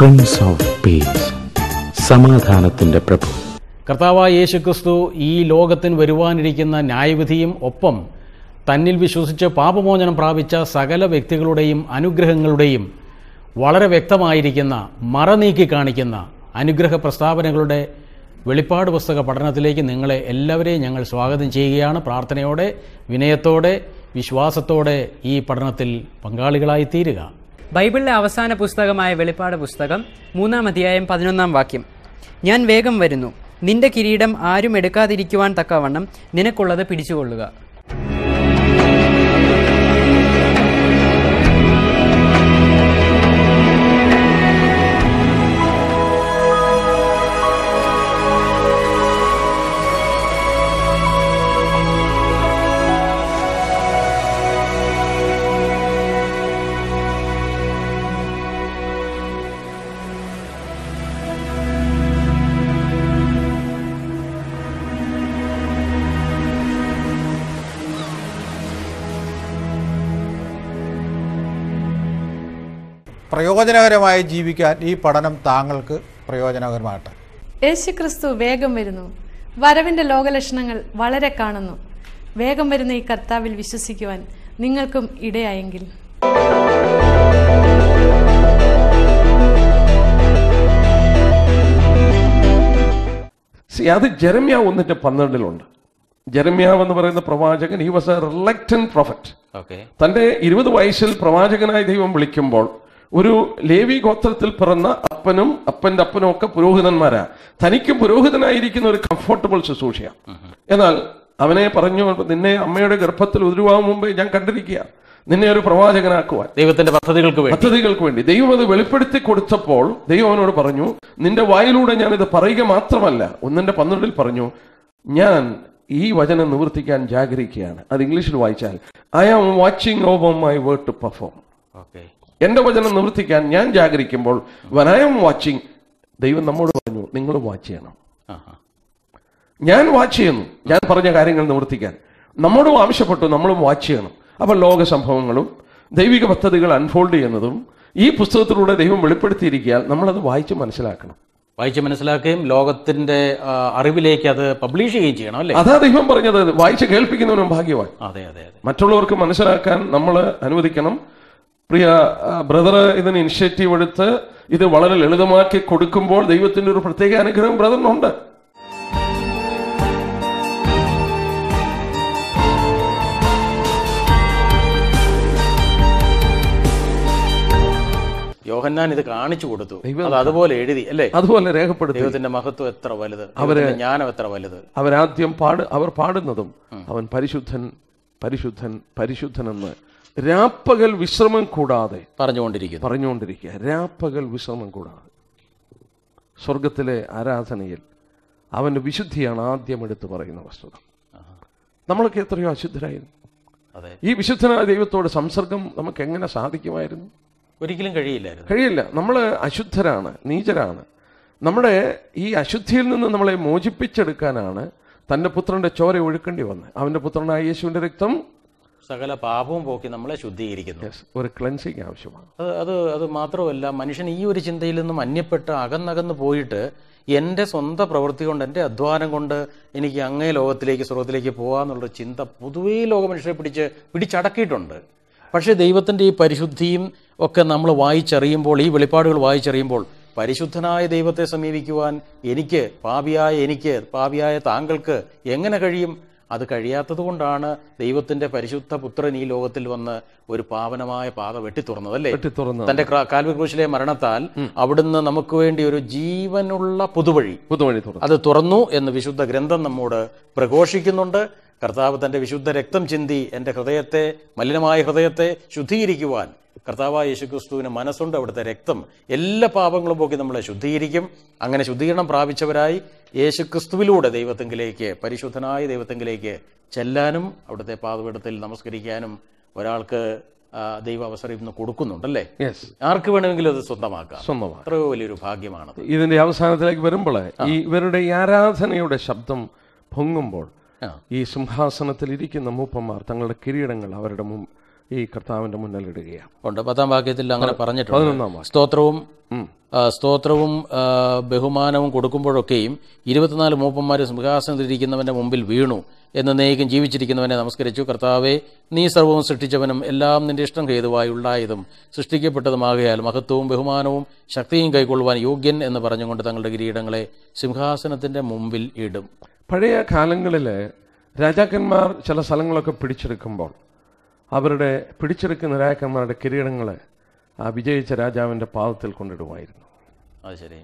Prince of peace സമാധാനത്തിന്റെ പ്രഭു കർത്താവായ യേശുക്രിസ്തു ഈ ലോകത്തിന് വരുവാനിരിക്കുന്ന ന്യായവിധിയും ഒപ്പം തന്നിൽ വിശ്വസിച്ച് പാപമോചനം പ്രാപിച്ച സകല വ്യക്തികളുടെയും അനുഗ്രഹങ്ങളുടെയും വളരെ വ്യക്തമായിരിക്കുന്ന നീക്കി കാണിക്കുന്ന അനുഗ്രഹ പ്രസ്താവനകളുടെ വെളിപ്പാട് പുസ്തക പഠനത്തിലേക്ക് നിങ്ങളെ എല്ലാവരെയും ഞങ്ങൾ സ്വാഗതം ചെയ്യുകയാണ് പ്രാർത്ഥനയോടെ വിനയത്തോടെ വിശ്വാസത്തോടെ ഈ പഠനത്തിൽ പങ്കാളികളായി തീരുക ബൈബിളിലെ അവസാന പുസ്തകമായ വെളിപ്പാട് പുസ്തകം മൂന്നാം അധ്യായം പതിനൊന്നാം വാക്യം ഞാൻ വേഗം വരുന്നു നിന്റെ കിരീടം ആരും എടുക്കാതിരിക്കുവാൻ തക്കവണ്ണം നിനക്കുള്ളത് പിടിച്ചുകൊള്ളുക പ്രയോജനകരമായി ജീവിക്കാൻ ഈ പഠനം താങ്കൾക്ക് പ്രയോജനകരമാകട്ടെ യേശു ക്രിസ്തു വേഗം വരുന്നു വരവിന്റെ ലോകലക്ഷണങ്ങൾ വളരെ കാണുന്നു വേഗം വരുന്ന ഈ കർത്താവിൽ വിശ്വസിക്കുവാൻ നിങ്ങൾക്കും ഇടയായെങ്കിൽ അത് ജെറമ്യ ഒന്നിന്റെ പന്ത്രണ്ടിലുണ്ട് ജെറമ്യാവ് എന്ന് പറയുന്ന പ്രവാചകൻ he was a reluctant prophet തന്റെ ഇരുപത് വയസ്സിൽ പ്രവാചകനായ ദൈവം വിളിക്കുമ്പോൾ ഒരു ലേവി ഗോത്രത്തിൽ പിറന്ന അപ്പനും അപ്പന്റെ അപ്പനും ഒക്കെ പുരോഹിതന്മാരാ തനിക്കും പുരോഹിതനായിരിക്കുന്ന ഒരു കംഫർട്ടബിൾ ശുശ്രൂഷ എന്നാൽ അവനെ പറഞ്ഞു നിന്നെ അമ്മയുടെ ഗർഭത്തിൽ ഉതിരുവാകും മുമ്പേ ഞാൻ കണ്ടിരിക്കുക നിന്നെ ഒരു പ്രവാചകനാക്കുവാൻ ദൈവത്തിന്റെ പദ്ധതികൾക്ക് വേണ്ടി പദ്ധതികൾക്ക് വേണ്ടി ദൈവം അത് വെളിപ്പെടുത്തി കൊടുത്തപ്പോൾ ദൈവം അവനോട് പറഞ്ഞു നിന്റെ വായിലൂടെ ഞാൻ ഇത് പറയുക മാത്രമല്ല ഒന്നിന്റെ പന്ത്രണ്ടിൽ പറഞ്ഞു ഞാൻ ഈ വചനം നിവർത്തിക്കാൻ ജാഗരിക്കുകയാണ് അത് ഇംഗ്ലീഷിൽ വായിച്ചാൽ I am watching over my word to perform okay എൻ്റെ വചനം നിവർത്തിക്കാൻ ഞാൻ ജാഗ്രിക്കുമ്പോൾ വനായം വാച്ചിങ് ദൈവം നമ്മോട് പറഞ്ഞു നിങ്ങൾ വാച്ച് ചെയ്യണം ഞാൻ വാച്ച് ചെയ്യുന്നു ഞാൻ പറഞ്ഞ കാര്യങ്ങൾ നിവർത്തിക്കാൻ നമ്മളും ആവശ്യപ്പെട്ടു നമ്മളും വാച്ച് ചെയ്യണം അപ്പോൾ ലോക സംഭവങ്ങളും ദൈവിക പദ്ധതികൾ അൺഫോൾഡ് ചെയ്യുന്നതും ഈ പുസ്തകത്തിലൂടെ ദൈവം വെളിപ്പെടുത്തിയിരിക്കാൻ നമ്മളത് വായിച്ച് മനസ്സിലാക്കണം വായിച്ച് മനസ്സിലാക്കുകയും ലോകത്തിന്റെ അറിവിലേക്ക് അത് പബ്ലിഷ് ചെയ്യുകയും ചെയ്യണം അല്ലേ അതാ ദൈവം പറഞ്ഞത് വായിച്ച് കേൾപ്പിക്കുന്നവനും ഭാഗ്യവാൻ അതെ അതെ മറ്റുള്ളവർക്ക് മനസ്സിലാക്കാൻ നമ്മൾ അനുവദിക്കണം പ്രിയ ബ്രദർ ഇതിന് ഇനിഷ്യേറ്റീവ് എടുത്ത് ഇത് വളരെ ലളിതമാക്കി കൊടുക്കുമ്പോൾ ദൈവത്തിന്റെ ഒരു പ്രത്യേക അനുഗ്രഹം ബ്രദറിനുണ്ട് യോഹന്നാൻ ഇത് കാണിച്ചു കൊടുത്തു അത് അതുപോലെ എഴുതി അല്ലേ അതുപോലെ രേഖപ്പെടുത്തി ദൈവത്തിന്റെ മഹത്വം എത്ര വലുത് അവരെ ജ്ഞാനം എത്ര വലുത് അവരാദ്യം പാട് അവർ പാടുന്നതും അവൻ പരിശുദ്ധൻ പരിശുദ്ധൻ പരിശുദ്ധൻ രാപ്പകൽ വിശ്രമം കൂടാതെ പറഞ്ഞുകൊണ്ടിരിക്കുക പറഞ്ഞുകൊണ്ടിരിക്കുക രാപ്പകൽ വിശ്രമം കൂടാതെ സ്വർഗത്തിലെ ആരാധനയിൽ അവൻ്റെ വിശുദ്ധിയാണ് ആദ്യം എടുത്തു പറയുന്ന വസ്തുത നമ്മളൊക്കെ എത്രയോ അശുദ്ധരായിരുന്നു ഈ വിശുദ്ധനായ ദൈവത്തോട് സംസർഗം നമുക്ക് എങ്ങനെ സാധിക്കുമായിരുന്നു ഒരിക്കലും കഴിയില്ലായിരുന്നു കഴിയില്ല നമ്മൾ അശുദ്ധരാണ് നീചരാണ് നമ്മുടെ ഈ അശുദ്ധിയിൽ നിന്ന് നമ്മളെ മോചിപ്പിച്ചെടുക്കാനാണ് തൻ്റെ പുത്രൻ്റെ ചോര ഒഴുക്കേണ്ടി വന്നത് അവൻ്റെ പുത്രനായ യേശുവിൻ്റെ രക്തം സകല പാപവും പോക്കി നമ്മളെ ശുദ്ധീകരിക്കുന്നു ഒരു ക്ലൻസിങ് ആവശ്യമാണ് അത് അത് അത് മാത്രമല്ല മനുഷ്യൻ ഈ ഒരു ചിന്തയിൽ നിന്നും അന്യപ്പെട്ട് അകന്നകന്ന് പോയിട്ട് എൻ്റെ സ്വന്തം പ്രവൃത്തി കൊണ്ട് എൻ്റെ അധ്വാനം കൊണ്ട് എനിക്ക് അങ്ങേ ലോകത്തിലേക്ക് സ്രോതത്തിലേക്ക് പോകാന്നുള്ള ചിന്ത പൊതുവേ ലോക മനുഷ്യരെ പിടിച്ച് പിടിച്ചടക്കിയിട്ടുണ്ട് പക്ഷേ ദൈവത്തിൻ്റെ ഈ പരിശുദ്ധിയും ഒക്കെ നമ്മൾ വായിച്ചറിയുമ്പോൾ ഈ വെളിപ്പാടുകൾ വായിച്ചറിയുമ്പോൾ പരിശുദ്ധനായ ദൈവത്തെ സമീപിക്കുവാൻ എനിക്ക് പാപിയായ എനിക്ക് പാപിയായ താങ്കൾക്ക് എങ്ങനെ കഴിയും അത് കഴിയാത്തതുകൊണ്ടാണ് ദൈവത്തിന്റെ പരിശുദ്ധ പുത്രൻ ഈ ലോകത്തിൽ വന്ന് ഒരു പാവനമായ പാത വെട്ടിത്തുറന്നത് അല്ലേ തന്റെ കാൽവിക്രൂശിലെ മരണത്താൽ അവിടുന്ന് നമുക്ക് വേണ്ടി ഒരു ജീവനുള്ള പുതുവഴി പുതുവഴി അത് തുറന്നു എന്ന് വിശുദ്ധ ഗ്രന്ഥം നമ്മോട് പ്രഘോഷിക്കുന്നുണ്ട് കർത്താവ് തൻ്റെ വിശുദ്ധ രക്തം ചിന്തി എൻ്റെ ഹൃദയത്തെ മലിനമായ ഹൃദയത്തെ ശുദ്ധീകരിക്കുവാൻ കർത്താവായ യേശുക്രിസ്തുവിന് മനസ്സുണ്ട് അവിടുത്തെ രക്തം എല്ലാ പാപങ്ങളും പോക്കി നമ്മളെ ശുദ്ധീകരിക്കും അങ്ങനെ ശുദ്ധീകരണം പ്രാപിച്ചവരായി യേശുക്രിസ്തുവിലൂടെ ദൈവത്തെങ്കിലേക്ക് പരിശുദ്ധനായ ദൈവത്തെങ്കിലേക്ക് ചെല്ലാനും അവിടുത്തെ പാതപീഠത്തിൽ നമസ്കരിക്കാനും ഒരാൾക്ക് ദൈവ അവസരം ഇന്ന് കൊടുക്കുന്നുണ്ടല്ലേ ആർക്ക് വേണമെങ്കിലും അത് സ്വന്തമാക്കാം സ്വന്തമാക്കാം അത്രയോ വലിയൊരു ഭാഗ്യമാണ് ഇതിന്റെ അവസാനത്തിലേക്ക് വരുമ്പോൾ ഈ ഇവരുടെ ആരാധനയുടെ ശബ്ദം പൊങ്ങുമ്പോൾ ഈ സിംഹാസനത്തിൽ ഇരിക്കുന്ന മൂപ്പന്മാർ തങ്ങളുടെ കിരീടങ്ങൾ അവരുടെ ഈ കർത്താവിന്റെ മുന്നിലിടുകയാണ് പത്താം വാക്യത്തിൽ അങ്ങനെ പറഞ്ഞിട്ടുണ്ട് സ്തോത്രവും സ്തോത്രവും ബഹുമാനവും കൊടുക്കുമ്പോഴൊക്കെയും ഇരുപത്തിനാല് മൂപ്പന്മാർ സിംഹാസനത്തിൽ ഇരിക്കുന്നവന്റെ മുമ്പിൽ വീണു എന്ന് നെയ്ക്കും ജീവിച്ചിരിക്കുന്നവനെ നമസ്കരിച്ചു കർത്താവെ നീ സർവവും സൃഷ്ടിച്ചവനും എല്ലാം നിന്റെ ഇഷ്ടം ഹേതുവായി ഉണ്ടായതും സൃഷ്ടിക്കപ്പെട്ടതുമാകയാൽ മഹത്വവും ബഹുമാനവും ശക്തിയും കൈക്കൊള്ളുവാൻ യോഗ്യൻ എന്ന് പറഞ്ഞുകൊണ്ട് തങ്ങളുടെ കിരീടങ്ങളെ സിംഹാസനത്തിന്റെ മുമ്പിൽ ഇടും പഴയ കാലങ്ങളിൽ രാജാക്കന്മാർ ചില സ്ഥലങ്ങളൊക്കെ പിടിച്ചെടുക്കുമ്പോൾ അവരുടെ പിടിച്ചെടുക്കുന്ന രാജാക്കന്മാരുടെ കിരീടങ്ങളെ ആ വിജയിച്ച രാജാവിൻ്റെ പാദത്തിൽ കൊണ്ടിടുമായിരുന്നു അത് ശരി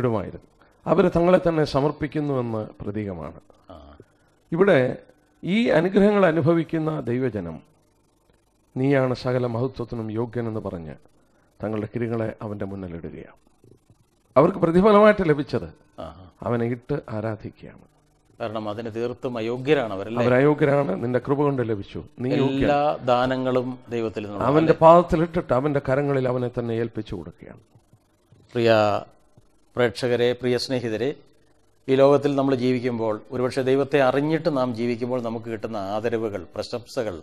ഇടുമായിരുന്നു അവർ തങ്ങളെ തന്നെ സമർപ്പിക്കുന്നുവെന്ന് പ്രതീകമാണ് ഇവിടെ ഈ അനുഗ്രഹങ്ങൾ അനുഭവിക്കുന്ന ദൈവജനം നീയാണ് സകല മഹത്വത്തിനും യോഗ്യനെന്ന് പറഞ്ഞ് തങ്ങളുടെ കിരികളെ അവൻ്റെ മുന്നിലിടുകയാണ് അവർക്ക് പ്രതിഫലമായിട്ട് ലഭിച്ചത് അവനെ ഇട്ട് ആരാധിക്കുകയാണ് കാരണം അതിന് തീർത്തും അയോഗ്യരാണ് അവർ അവരയോഗ്യരാണ് നിന്റെ കൃപ കൊണ്ട് ലഭിച്ചു നീ എല്ലാ ദാനങ്ങളും ദൈവത്തിൽ അവന്റെ പാദത്തിലിട്ടിട്ട് അവന്റെ കരങ്ങളിൽ അവനെ തന്നെ ഏൽപ്പിച്ചു കൊടുക്കുകയാണ് പ്രിയ പ്രേക്ഷകരെ പ്രിയ സ്നേഹിതരെ ഈ ലോകത്തിൽ നമ്മൾ ജീവിക്കുമ്പോൾ ഒരുപക്ഷെ ദൈവത്തെ അറിഞ്ഞിട്ട് നാം ജീവിക്കുമ്പോൾ നമുക്ക് കിട്ടുന്ന ആദരവുകൾ പ്രശംസകൾ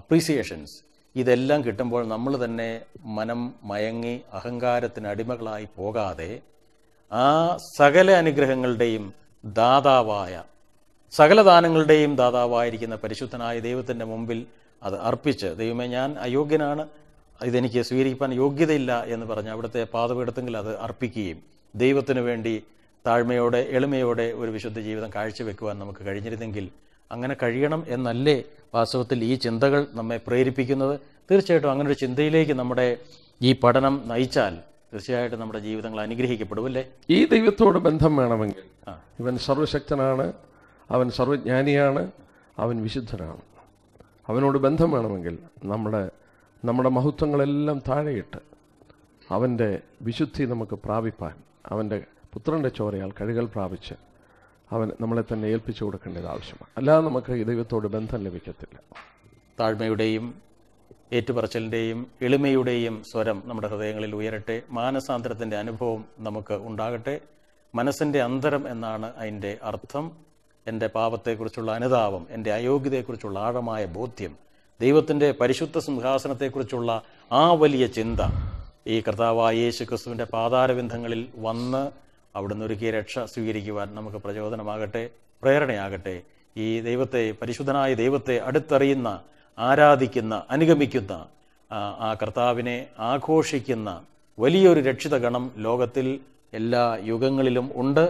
അപ്രീസിയേഷൻസ് ഇതെല്ലാം കിട്ടുമ്പോൾ നമ്മൾ തന്നെ മനം മയങ്ങി അഹങ്കാരത്തിന് അടിമകളായി പോകാതെ ആ സകല അനുഗ്രഹങ്ങളുടെയും ദാതാവായ സകല ദാനങ്ങളുടെയും ദാതാവായിരിക്കുന്ന പരിശുദ്ധനായ ദൈവത്തിൻ്റെ മുമ്പിൽ അത് അർപ്പിച്ച് ദൈവമേ ഞാൻ അയോഗ്യനാണ് ഇതെനിക്ക് സ്വീകരിക്കാൻ യോഗ്യതയില്ല എന്ന് പറഞ്ഞ് അവിടുത്തെ പാതപീഠത്തെങ്കിൽ അത് അർപ്പിക്കുകയും ദൈവത്തിനു വേണ്ടി താഴ്മയോടെ എളിമയോടെ ഒരു വിശുദ്ധ ജീവിതം കാഴ്ചവെക്കുവാൻ നമുക്ക് കഴിഞ്ഞിരുന്നെങ്കിൽ അങ്ങനെ കഴിയണം എന്നല്ലേ വാസ്തവത്തിൽ ഈ ചിന്തകൾ നമ്മെ പ്രേരിപ്പിക്കുന്നത് തീർച്ചയായിട്ടും അങ്ങനെ ഒരു ചിന്തയിലേക്ക് നമ്മുടെ ഈ പഠനം നയിച്ചാൽ തീർച്ചയായിട്ടും നമ്മുടെ ജീവിതങ്ങൾ അനുഗ്രഹിക്കപ്പെടുമല്ലേ അല്ലേ ഈ ദൈവത്തോട് ബന്ധം വേണമെങ്കിൽ ഇവൻ സർവശക്തനാണ് അവൻ സർവജ്ഞാനിയാണ് അവൻ വിശുദ്ധനാണ് അവനോട് ബന്ധം വേണമെങ്കിൽ നമ്മുടെ നമ്മുടെ മഹത്വങ്ങളെല്ലാം താഴെയിട്ട് അവൻ്റെ വിശുദ്ധി നമുക്ക് പ്രാപിപ്പാൻ അവൻ്റെ പുത്രൻ്റെ ചോരയാൽ കഴുകൽ പ്രാപിച്ച് അവൻ നമ്മളെ തന്നെ ഏൽപ്പിച്ചു കൊടുക്കേണ്ടത് ആവശ്യമാണ് അല്ലാതെ നമുക്ക് ദൈവത്തോട് ബന്ധം ലഭിക്കത്തില്ല താഴ്മയുടെയും ഏറ്റുപറച്ചിലിൻ്റെയും എളിമയുടെയും സ്വരം നമ്മുടെ ഹൃദയങ്ങളിൽ ഉയരട്ടെ മാനസാന്തരത്തിൻ്റെ അനുഭവം നമുക്ക് ഉണ്ടാകട്ടെ മനസ്സിൻ്റെ അന്തരം എന്നാണ് അതിൻ്റെ അർത്ഥം എൻ്റെ പാപത്തെക്കുറിച്ചുള്ള അനുതാപം എൻ്റെ അയോഗ്യതയെക്കുറിച്ചുള്ള ആഴമായ ബോധ്യം ദൈവത്തിൻ്റെ പരിശുദ്ധ സിംഹാസനത്തെക്കുറിച്ചുള്ള ആ വലിയ ചിന്ത ഈ കർത്താവായ യേശു ക്രിസ്തുവിൻ്റെ പാതാരബന്ധങ്ങളിൽ വന്ന് അവിടുന്ന് ഒരുക്കിയ രക്ഷ സ്വീകരിക്കുവാൻ നമുക്ക് പ്രചോദനമാകട്ടെ പ്രേരണയാകട്ടെ ഈ ദൈവത്തെ പരിശുദ്ധനായ ദൈവത്തെ അടുത്തറിയുന്ന ആരാധിക്കുന്ന അനുഗമിക്കുന്ന ആ കർത്താവിനെ ആഘോഷിക്കുന്ന വലിയൊരു രക്ഷിത ഗണം ലോകത്തിൽ എല്ലാ യുഗങ്ങളിലും ഉണ്ട്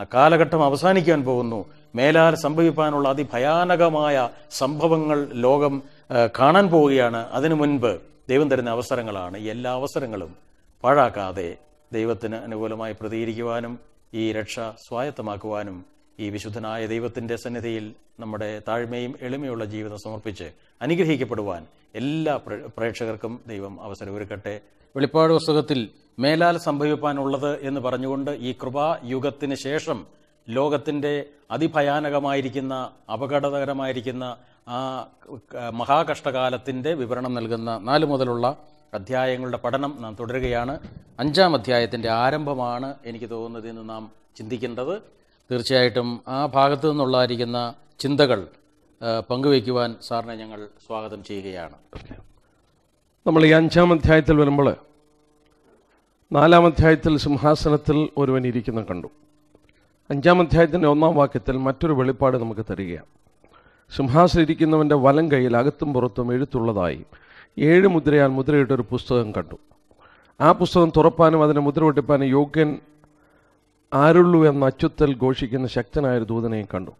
ആ കാലഘട്ടം അവസാനിക്കാൻ പോകുന്നു മേലാൽ സംഭവിക്കാനുള്ള അതിഭയാനകമായ സംഭവങ്ങൾ ലോകം കാണാൻ പോവുകയാണ് അതിനു മുൻപ് ദൈവം തരുന്ന അവസരങ്ങളാണ് എല്ലാ അവസരങ്ങളും പാഴാക്കാതെ ദൈവത്തിന് അനുകൂലമായി പ്രതികരിക്കുവാനും ഈ രക്ഷ സ്വായത്തമാക്കുവാനും ഈ വിശുദ്ധനായ ദൈവത്തിന്റെ സന്നിധിയിൽ നമ്മുടെ താഴ്മയും എളിമയുള്ള ജീവിതം സമർപ്പിച്ച് അനുഗ്രഹിക്കപ്പെടുവാൻ എല്ലാ പ്രേക്ഷകർക്കും ദൈവം അവസരമൊരുക്കട്ടെ വെളിപ്പാട് പുസ്തകത്തിൽ മേലാൽ സംഭവിപ്പാനുള്ളത് എന്ന് പറഞ്ഞുകൊണ്ട് ഈ കൃപാ യുഗത്തിന് ശേഷം ലോകത്തിൻ്റെ അതിഭയാനകമായിരിക്കുന്ന അപകടകരമായിരിക്കുന്ന ആ മഹാകഷ്ടകാലത്തിൻ്റെ വിവരണം നൽകുന്ന നാല് മുതലുള്ള അധ്യായങ്ങളുടെ പഠനം നാം തുടരുകയാണ് അഞ്ചാം അധ്യായത്തിൻ്റെ ആരംഭമാണ് എനിക്ക് തോന്നുന്നത് എന്ന് നാം ചിന്തിക്കേണ്ടത് തീർച്ചയായിട്ടും ആ ഭാഗത്തു നിന്നുള്ളതായിരിക്കുന്ന ചിന്തകൾ പങ്കുവയ്ക്കുവാൻ സാറിനെ ഞങ്ങൾ സ്വാഗതം ചെയ്യുകയാണ് നമ്മൾ ഈ അഞ്ചാം അധ്യായത്തിൽ വരുമ്പോൾ നാലാം അധ്യായത്തിൽ സിംഹാസനത്തിൽ ഒരുവൻ ഇരിക്കുന്ന കണ്ടു അഞ്ചാം അധ്യായത്തിൻ്റെ ഒന്നാം വാക്യത്തിൽ മറ്റൊരു വെളിപ്പാട് നമുക്ക് തരികയാണ് സിംഹാസനം ഇരിക്കുന്നവൻ്റെ വലം കയ്യിൽ അകത്തും പുറത്തും എഴുത്തുള്ളതായി ഏഴ് മുദ്രയാൽ മുദ്രയിട്ടൊരു പുസ്തകം കണ്ടു ആ പുസ്തകം തുറപ്പാനും അതിനെ മുദ്ര ഒട്ടിപ്പാനും യോഗ്യൻ ആരുള്ളൂ എന്ന അച്യുത്തൽ ഘോഷിക്കുന്ന ശക്തനായ ഒരു ദൂതനെയും കണ്ടു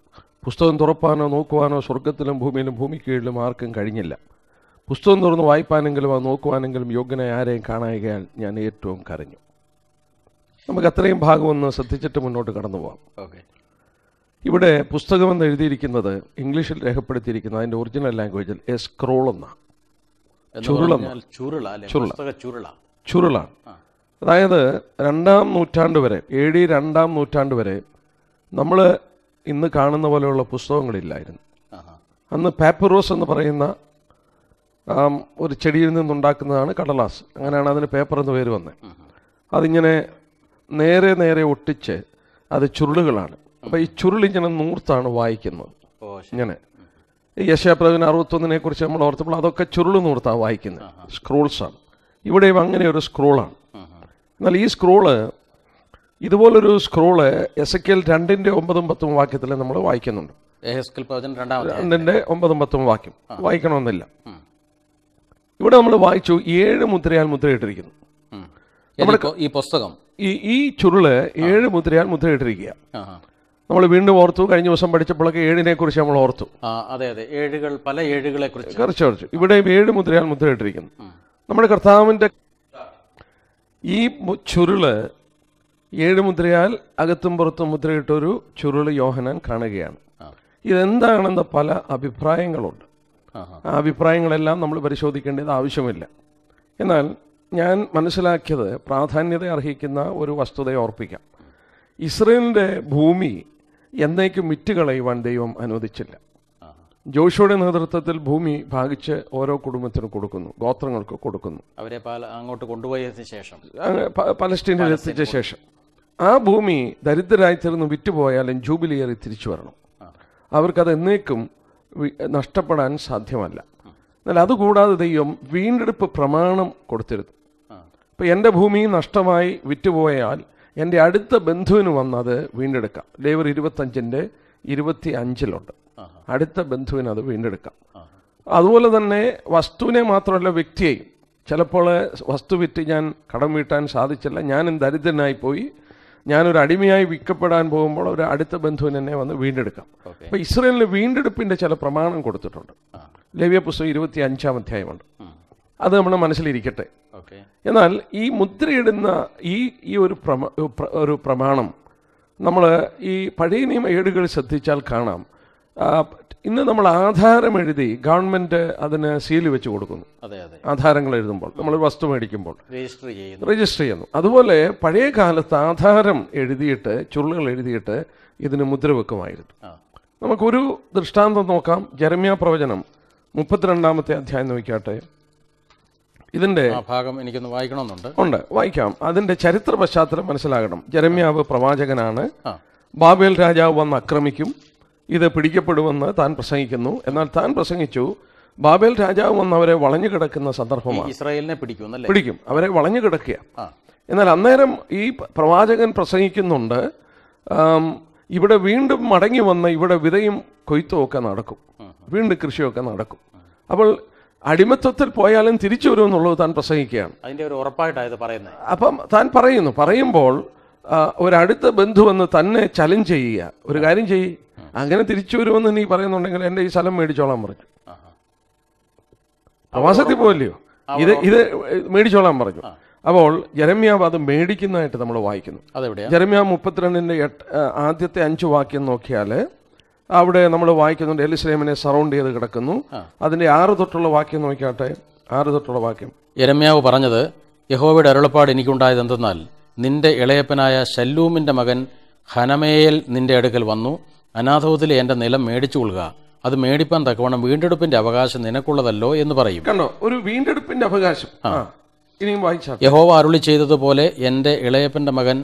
പുസ്തകം തുറപ്പാനോ നോക്കുവാനോ സ്വർഗത്തിലും ഭൂമിയിലും കീഴിലും ആർക്കും കഴിഞ്ഞില്ല പുസ്തകം തുറന്ന് വായിപ്പാനെങ്കിലും അത് നോക്കുവാനെങ്കിലും യോഗ്യനായ ആരെയും കാണായകയാൽ ഞാൻ ഏറ്റവും കരഞ്ഞു നമുക്ക് അത്രയും ഭാഗം ഒന്ന് ശ്രദ്ധിച്ചിട്ട് മുന്നോട്ട് കടന്നു പോകാം ഓക്കെ ഇവിടെ പുസ്തകമെന്ന് എഴുതിയിരിക്കുന്നത് ഇംഗ്ലീഷിൽ രേഖപ്പെടുത്തിയിരിക്കുന്നത് അതിൻ്റെ ഒറിജിനൽ ലാംഗ്വേജിൽ എ സ്ക്രോൾ എന്നാണ് ചുരുള അതായത് രണ്ടാം നൂറ്റാണ്ട് വരെ എ ഡി രണ്ടാം നൂറ്റാണ്ട് വരെ നമ്മൾ ഇന്ന് കാണുന്ന പോലെയുള്ള പുസ്തകങ്ങളില്ലായിരുന്നു അന്ന് പേപ്പറോസ് എന്ന് പറയുന്ന ഒരു ചെടിയിൽ നിന്നുണ്ടാക്കുന്നതാണ് കടലാസ് അങ്ങനെയാണ് അതിന് പേപ്പർ എന്ന് പേര് വന്നത് അതിങ്ങനെ നേരെ നേരെ ഒട്ടിച്ച് അത് ചുരുളുകളാണ് അപ്പോൾ ഈ ചുരുളിങ്ങനെ നൂർത്താണ് വായിക്കുന്നത് ഇങ്ങനെ യശാപ്രവിന് അറുപത്തൊന്നിനെ കുറിച്ച് നമ്മൾ ഓർത്തപ്പോൾ അതൊക്കെ ചുരുള് നൂർത്താണ് വായിക്കുന്നത് ആണ് ഇവിടെയും അങ്ങനെ ഒരു സ്ക്രൂളാണ് എന്നാൽ ഈ സ്ക്രൂള് ഇതുപോലൊരു സ്ക്രൂള് എസ് എ കെൽ രണ്ടിന്റെ ഒമ്പതും പത്തും വാക്യത്തിൽ നമ്മൾ വായിക്കുന്നുണ്ട് രണ്ടിന്റെ ഒമ്പതും പത്തും വാക്യം വായിക്കണമെന്നില്ല ഇവിടെ നമ്മൾ വായിച്ചു ഏഴ് മുദ്രയാൽ മുദ്രയിട്ടിരിക്കുന്നു നമ്മുടെ ഈ പുസ്തകം ഈ ഈ ചുരുള് ഏഴ് മുദ്രയാൽ മുദ്രയിട്ടിരിക്കുക നമ്മൾ വീണ്ടും ഓർത്തു കഴിഞ്ഞ ദിവസം പഠിച്ചപ്പോഴൊക്കെ ഏഴിനെ കുറിച്ച് നമ്മൾ ഓർത്തു അതെ അതെ ഏഴുകൾ പല ഏഴുകളെ കുറിച്ച് കുറച്ച് കുറച്ച് ഇവിടെ ഏഴ് മുദ്രയാൽ മുദ്രയിട്ടിരിക്കുന്നു നമ്മുടെ കർത്താവിൻ്റെ ഈ ചുരുള് ഏഴ് മുദ്രയാൽ അകത്തും പുറത്തും മുദ്രയിട്ടൊരു ചുരുള് യോഹനാൻ കാണുകയാണ് ഇതെന്താണെന്ന പല അഭിപ്രായങ്ങളുണ്ട് ആ അഭിപ്രായങ്ങളെല്ലാം നമ്മൾ പരിശോധിക്കേണ്ടത് ആവശ്യമില്ല എന്നാൽ ഞാൻ മനസ്സിലാക്കിയത് പ്രാധാന്യത അർഹിക്കുന്ന ഒരു വസ്തുതയെ ഓർപ്പിക്കാം ഇസ്രയേലിൻ്റെ ഭൂമി എന്നേക്കും വിറ്റുകളയുവാൻ ദൈവം അനുവദിച്ചില്ല ജോഷിയുടെ നേതൃത്വത്തിൽ ഭൂമി ഭാഗിച്ച് ഓരോ കുടുംബത്തിന് കൊടുക്കുന്നു ഗോത്രങ്ങൾക്ക് കൊടുക്കുന്നു അവരെ അങ്ങോട്ട് കൊണ്ടുപോയതിനു ശേഷം പലസ്റ്റീനിൽ എത്തിച്ച ശേഷം ആ ഭൂമി ദരിദ്രരായി തീർന്ന് വിറ്റുപോയാലും ജൂബിലിയറി തിരിച്ചു വരണം അവർക്കത് എന്നേക്കും നഷ്ടപ്പെടാൻ സാധ്യമല്ല എന്നാൽ അതുകൂടാതെ ദൈവം വീണ്ടെടുപ്പ് പ്രമാണം കൊടുത്തിരുന്നു ഇപ്പം എൻ്റെ ഭൂമി നഷ്ടമായി വിറ്റുപോയാൽ എൻ്റെ അടുത്ത ബന്ധുവിന് വന്നത് വീണ്ടെടുക്കാം ലേവർ ഇരുപത്തഞ്ചിൻ്റെ ഇരുപത്തി അഞ്ചിലുണ്ട് അടുത്ത ബന്ധുവിന് അത് വീണ്ടെടുക്കാം അതുപോലെ തന്നെ വസ്തുവിനെ മാത്രമല്ല വ്യക്തിയെയും ചിലപ്പോൾ വസ്തു വിറ്റ് ഞാൻ കടം വീട്ടാൻ സാധിച്ചില്ല ഞാൻ ദരിദ്രനായി പോയി ഞാനൊരു അടിമയായി വിൽക്കപ്പെടാൻ പോകുമ്പോൾ ഒരു അടുത്ത ബന്ധുവിന് എന്നെ വന്ന് വീണ്ടെടുക്കാം അപ്പോൾ ഇസ്രയേലിന് വീണ്ടെടുപ്പിൻ്റെ ചില പ്രമാണം കൊടുത്തിട്ടുണ്ട് ലവ്യ പുസ്തകം ഇരുപത്തി അഞ്ചാം അധ്യായമുണ്ട് അത് നമ്മുടെ മനസ്സിലിരിക്കട്ടെ എന്നാൽ ഈ മുദ്രയിടുന്ന ഈ ഈ ഒരു ഒരു പ്രമാണം നമ്മൾ ഈ പഴയ നിയമ ഏടുകൾ ശ്രദ്ധിച്ചാൽ കാണാം ഇന്ന് നമ്മൾ ആധാരം എഴുതി ഗവൺമെന്റ് അതിന് സീല് വെച്ച് കൊടുക്കുന്നു ആധാരങ്ങൾ എഴുതുമ്പോൾ നമ്മൾ വസ്തു മേടിക്കുമ്പോൾ രജിസ്റ്റർ ചെയ്യുന്നു അതുപോലെ പഴയ കാലത്ത് ആധാരം എഴുതിയിട്ട് ചുരുളുകൾ എഴുതിയിട്ട് ഇതിന് മുദ്ര വെക്കുമായിരുന്നു നമുക്കൊരു ദൃഷ്ടാന്തം നോക്കാം ജരമ്യ പ്രവചനം മുപ്പത്തിരണ്ടാമത്തെ അധ്യായം നോക്കിയാട്ടെ ഇതിന്റെ ഭാഗം എനിക്കൊന്ന് വായിക്കണമെന്നുണ്ട് ഉണ്ട് വായിക്കാം അതിന്റെ ചരിത്ര പശ്ചാത്തലം മനസ്സിലാകണം ജരമ്യാവ് പ്രവാചകനാണ് ബാബേൽ രാജാവ് വന്ന് ആക്രമിക്കും ഇത് പിടിക്കപ്പെടുമെന്ന് താൻ പ്രസംഗിക്കുന്നു എന്നാൽ താൻ പ്രസംഗിച്ചു ബാബേൽ രാജാവ് വന്ന് അവരെ വളഞ്ഞു കിടക്കുന്ന സന്ദർഭമാണ് ഇസ്രായേലിനെ പിടിക്കും പിടിക്കും അവരെ വളഞ്ഞു കിടക്കുക എന്നാൽ അന്നേരം ഈ പ്രവാചകൻ പ്രസംഗിക്കുന്നുണ്ട് ഇവിടെ വീണ്ടും മടങ്ങി വന്ന ഇവിടെ വിതയും കൊയ്ത്തുമൊക്കെ നടക്കും വീണ്ടും കൃഷിയൊക്കെ നടക്കും അപ്പോൾ അടിമത്വത്തിൽ പോയാലും തിരിച്ചു വരുമെന്നുള്ളത് താൻ പ്രസംഗിക്കുകയാണ് അതിന്റെ ഒരു ഉറപ്പായിട്ടായത് പറയുന്നത് അപ്പം താൻ പറയുന്നു പറയുമ്പോൾ ഒരടുത്ത വന്ന് തന്നെ ചലഞ്ച് ചെയ്യുക ഒരു കാര്യം ചെയ്യ് അങ്ങനെ തിരിച്ചു വരുമെന്ന് നീ പറയുന്നുണ്ടെങ്കിൽ എൻ്റെ ഈ സ്ഥലം മേടിച്ചോളാൻ പറഞ്ഞു പ്രവാസത്തിൽ പോവല്ലയോ ഇത് ഇത് മേടിച്ചോളാൻ പറഞ്ഞു അപ്പോൾ ജരമ്യാവ് അത് മേടിക്കുന്നതായിട്ട് നമ്മൾ വായിക്കുന്നു ജരമ്യാവ് എട്ട് ആദ്യത്തെ അഞ്ച് വാക്യം നോക്കിയാല് അവിടെ നമ്മൾ വായിക്കുന്നുണ്ട് എലിസ്ലേമിനെ സറൗണ്ട് ചെയ്ത് കിടക്കുന്നു അതിന്റെ ആറ് തൊട്ടുള്ള വാക്യം നോക്കിയാട്ടെ ആറ് തൊട്ടുള്ള വാക്യം യരമ്യാവ് പറഞ്ഞത് യഹോവയുടെ അരുളപ്പാട് എനിക്കുണ്ടായത് എന്തെന്നാൽ നിന്റെ ഇളയപ്പനായ ശല്ലൂമിന്റെ മകൻ ഹനമേയൽ നിന്റെ അടുക്കൽ വന്നു അനാഥോതിലെ എന്റെ നിലം മേടിച്ചു കൊള്ളുക അത് മേടിപ്പാൻ തക്കവണ്ണം വീണ്ടെടുപ്പിന്റെ അവകാശം നിനക്കുള്ളതല്ലോ എന്ന് പറയും കണ്ടോ ഒരു വീണ്ടെടുപ്പിന്റെ അവകാശം ഇനിയും വായിച്ചാൽ യഹോവ അരുളി ചെയ്തതുപോലെ എന്റെ ഇളയപ്പന്റെ മകൻ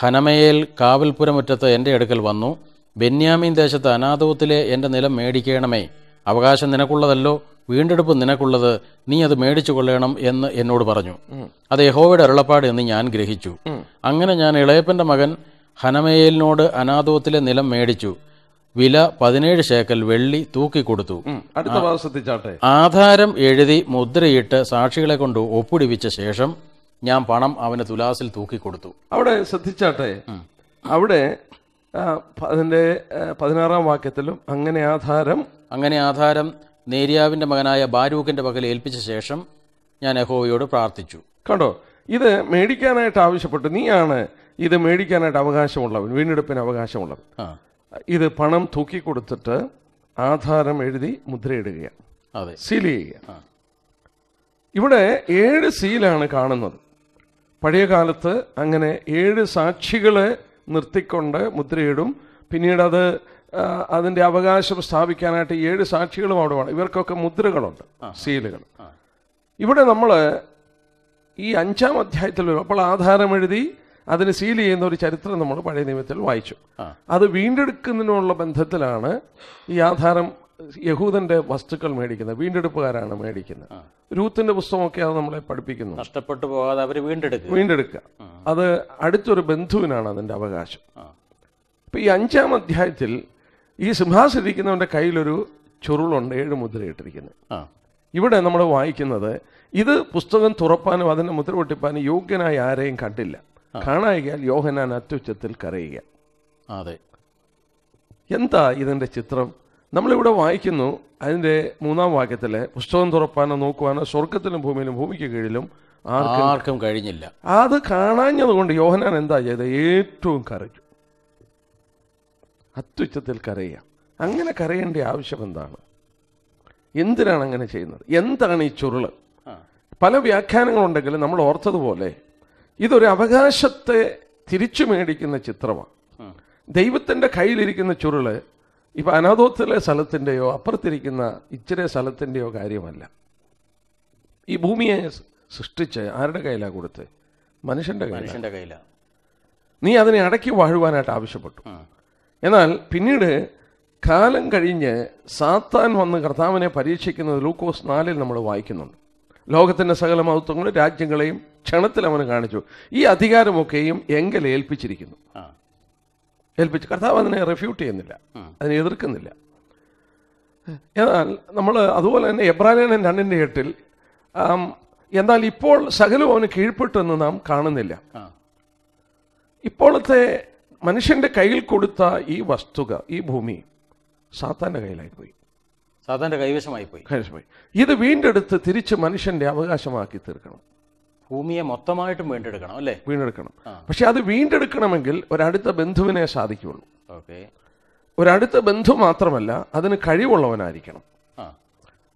ഹനമേയൽ കാവൽപുരമുറ്റത്ത് എന്റെ അടുക്കൽ വന്നു ബെന്യാമീൻ ദേശത്ത് അനാഥവത്തിലെ എൻ്റെ നിലം മേടിക്കണമേ അവകാശം നിനക്കുള്ളതല്ലോ വീണ്ടെടുപ്പ് നിനക്കുള്ളത് നീ അത് മേടിച്ചു കൊള്ളണം എന്ന് എന്നോട് പറഞ്ഞു അത് യഹോവയുടെ അരുളപ്പാട് എന്ന് ഞാൻ ഗ്രഹിച്ചു അങ്ങനെ ഞാൻ ഇളയപ്പൻ്റെ മകൻ ഹനമയേലിനോട് അനാഥവത്തിലെ നിലം മേടിച്ചു വില പതിനേഴ് ശേക്കൽ വെള്ളി തൂക്കിക്കൊടുത്തു അടുത്ത ആധാരം എഴുതി മുദ്രയിട്ട് സാക്ഷികളെ കൊണ്ട് ഒപ്പിടിവിച്ച ശേഷം ഞാൻ പണം അവന് തുലാസിൽ തൂക്കിക്കൊടുത്തു അവിടെ ശ്രദ്ധിച്ചാട്ടെ അവിടെ അതിൻ്റെ പതിനാറാം വാക്യത്തിലും അങ്ങനെ ആധാരം അങ്ങനെ ആധാരം നേരിയാവിൻ്റെ മകനായ ബാരൂഖിൻ്റെ പകൽ ഏൽപ്പിച്ച ശേഷം ഞാൻ യഹോവയോട് പ്രാർത്ഥിച്ചു കണ്ടോ ഇത് മേടിക്കാനായിട്ട് ആവശ്യപ്പെട്ടു നീയാണ് ഇത് മേടിക്കാനായിട്ട് അവകാശമുള്ളവൻ വീണ്ടെടുപ്പിന് അവകാശമുള്ളവൻ ഇത് പണം തൂക്കി കൊടുത്തിട്ട് ആധാരം എഴുതി മുദ്രയിടുകയാണ് അതെ സീൽ ചെയ്യുക ഇവിടെ ഏഴ് സീലാണ് കാണുന്നത് പഴയ കാലത്ത് അങ്ങനെ ഏഴ് സാക്ഷികളെ നിർത്തിക്കൊണ്ട് മുദ്രയിടും പിന്നീട് അത് അതിൻ്റെ അവകാശം സ്ഥാപിക്കാനായിട്ട് ഏഴ് സാക്ഷികളും അവിടെ വേണം ഇവർക്കൊക്കെ മുദ്രകളുണ്ട് സീലുകൾ ഇവിടെ നമ്മൾ ഈ അഞ്ചാം അധ്യായത്തിൽ വരും അപ്പോൾ ആധാരം എഴുതി അതിന് സീൽ ചെയ്യുന്ന ഒരു ചരിത്രം നമ്മൾ പഴയ നിയമത്തിൽ വായിച്ചു അത് വീണ്ടെടുക്കുന്നതിനുള്ള ബന്ധത്തിലാണ് ഈ ആധാരം യഹൂദന്റെ വസ്തുക്കൾ മേടിക്കുന്നത് വീണ്ടെടുപ്പുകാരാണ് മേടിക്കുന്നത് രൂത്തിന്റെ പുസ്തകമൊക്കെ അത് നമ്മളെ പഠിപ്പിക്കുന്നു നഷ്ടപ്പെട്ടു പോകാതെ അവർ വീണ്ടെടുക്കുക വീണ്ടെടുക്കുക അത് അടുത്തൊരു ബന്ധുവിനാണ് അതിന്റെ അവകാശം ഇപ്പൊ ഈ അഞ്ചാം അധ്യായത്തിൽ ഈ സിംഹാസിരിക്കുന്നവന്റെ കയ്യിലൊരു ചുരുളുണ്ട് ഏഴ് മുദ്രയിട്ടിരിക്കുന്നത് ഇവിടെ നമ്മൾ വായിക്കുന്നത് ഇത് പുസ്തകം തുറപ്പാനും അതിന്റെ മുദ്ര പൊട്ടിപ്പാനും യോഗ്യനായി ആരെയും കണ്ടില്ല കാണായികയാൽ യോഹനാൻ അറ്റുച്ചത്തിൽ കരയുക അതെ എന്താ ഇതിന്റെ ചിത്രം നമ്മളിവിടെ വായിക്കുന്നു അതിന്റെ മൂന്നാം വാക്യത്തിൽ പുസ്തകം തുറപ്പാനോ നോക്കുവാനോ സ്വർഗത്തിലും ഭൂമിയിലും ഭൂമിക്ക് കീഴിലും ആർക്കും കഴിഞ്ഞില്ല അത് കാണാഞ്ഞതുകൊണ്ട് യോഹനാൻ എന്താ ചെയ്തത് ഏറ്റവും കരഞ്ഞു അത്യുച്ചത്തിൽ കരയുക അങ്ങനെ കരയേണ്ട ആവശ്യം എന്താണ് എന്തിനാണ് അങ്ങനെ ചെയ്യുന്നത് എന്താണ് ഈ ചുരുള് പല വ്യാഖ്യാനങ്ങളുണ്ടെങ്കിലും നമ്മൾ ഓർത്തതുപോലെ ഇതൊരു അവകാശത്തെ തിരിച്ചു മേടിക്കുന്ന ചിത്രമാണ് ദൈവത്തിൻ്റെ കയ്യിലിരിക്കുന്ന ചുരുള് ഇപ്പം അനാഥോത്തിലെ സ്ഥലത്തിൻ്റെയോ അപ്പുറത്തിരിക്കുന്ന ഇച്ചിരി സ്ഥലത്തിൻ്റെയോ കാര്യമല്ല ഈ ഭൂമിയെ സൃഷ്ടിച്ച് ആരുടെ കയ്യിലാണ് കൊടുത്ത് മനുഷ്യൻ്റെ മനുഷ്യൻ്റെ കയ്യിലാണ് നീ അതിനെ അടക്കി വാഴുവാനായിട്ട് ആവശ്യപ്പെട്ടു എന്നാൽ പിന്നീട് കാലം കഴിഞ്ഞ് സാത്താൻ വന്ന് കർത്താവിനെ പരീക്ഷിക്കുന്നത് ലൂക്കോസ് നാലിൽ നമ്മൾ വായിക്കുന്നുണ്ട് ലോകത്തിൻ്റെ സകല മഹത്വങ്ങളും രാജ്യങ്ങളെയും ക്ഷണത്തിൽ അവന് കാണിച്ചു ഈ അധികാരമൊക്കെയും എങ്കൽ ഏൽപ്പിച്ചിരിക്കുന്നു ഏൽപ്പിച്ചു കർത്താവ് അതിനെ റെഫ്യൂട്ട് ചെയ്യുന്നില്ല അതിനെ എതിർക്കുന്നില്ല എന്നാൽ നമ്മൾ അതുപോലെ തന്നെ എബ്രാലേനം രണ്ടിൻ്റെ എട്ടിൽ എന്നാൽ ഇപ്പോൾ സകലവും അവന് കീഴ്പ്പെട്ടെന്ന് നാം കാണുന്നില്ല ഇപ്പോഴത്തെ മനുഷ്യന്റെ കയ്യിൽ കൊടുത്ത ഈ വസ്തുക ഈ ഭൂമി സാത്താന്റെ കയ്യിലായിപ്പോയി പോയി സാത്താന്റെ കൈവശമായി പോയി കൈവശമായി ഇത് വീണ്ടെടുത്ത് തിരിച്ച് മനുഷ്യന്റെ അവകാശമാക്കി തീർക്കണം ഭൂമിയെ മൊത്തമായിട്ടും വീണ്ടെടുക്കണം അല്ലേ വീണ്ടെടുക്കണം പക്ഷെ അത് വീണ്ടെടുക്കണമെങ്കിൽ ഒരടുത്ത ബന്ധുവിനെ സാധിക്കുള്ളൂ ഓക്കെ ഒരടുത്ത ബന്ധു മാത്രമല്ല അതിന് കഴിവുള്ളവനായിരിക്കണം